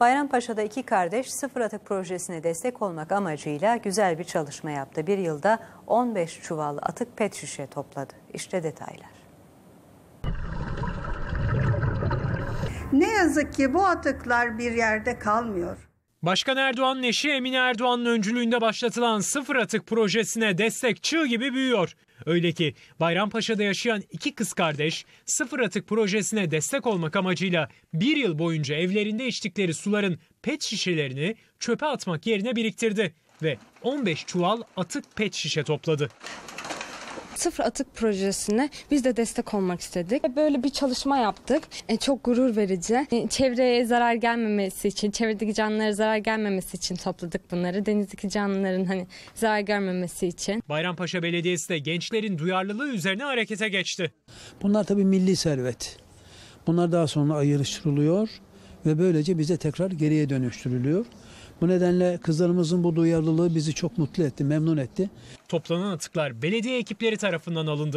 Bayrampaşa'da iki kardeş sıfır atık projesine destek olmak amacıyla güzel bir çalışma yaptı. Bir yılda 15 çuval atık pet şişe topladı. İşte detaylar. Ne yazık ki bu atıklar bir yerde kalmıyor. Başkan Erdoğan neşi Emine Erdoğan'ın öncülüğünde başlatılan sıfır atık projesine destek çığ gibi büyüyor. Öyle ki Bayrampaşa'da yaşayan iki kız kardeş sıfır atık projesine destek olmak amacıyla bir yıl boyunca evlerinde içtikleri suların pet şişelerini çöpe atmak yerine biriktirdi ve 15 çuval atık pet şişe topladı. Sıfır Atık Projesi'ne biz de destek olmak istedik. Böyle bir çalışma yaptık. E, çok gurur verici. E, çevreye zarar gelmemesi için, çevredeki canlılara zarar gelmemesi için topladık bunları. Denizdeki canlıların hani zarar görmemesi için. Bayrampaşa Belediyesi de gençlerin duyarlılığı üzerine harekete geçti. Bunlar tabii milli servet. Bunlar daha sonra ayrıştırılıyor ve böylece bize tekrar geriye dönüştürülüyor. Bu nedenle kızlarımızın bu duyarlılığı bizi çok mutlu etti, memnun etti. Toplanan atıklar belediye ekipleri tarafından alındı.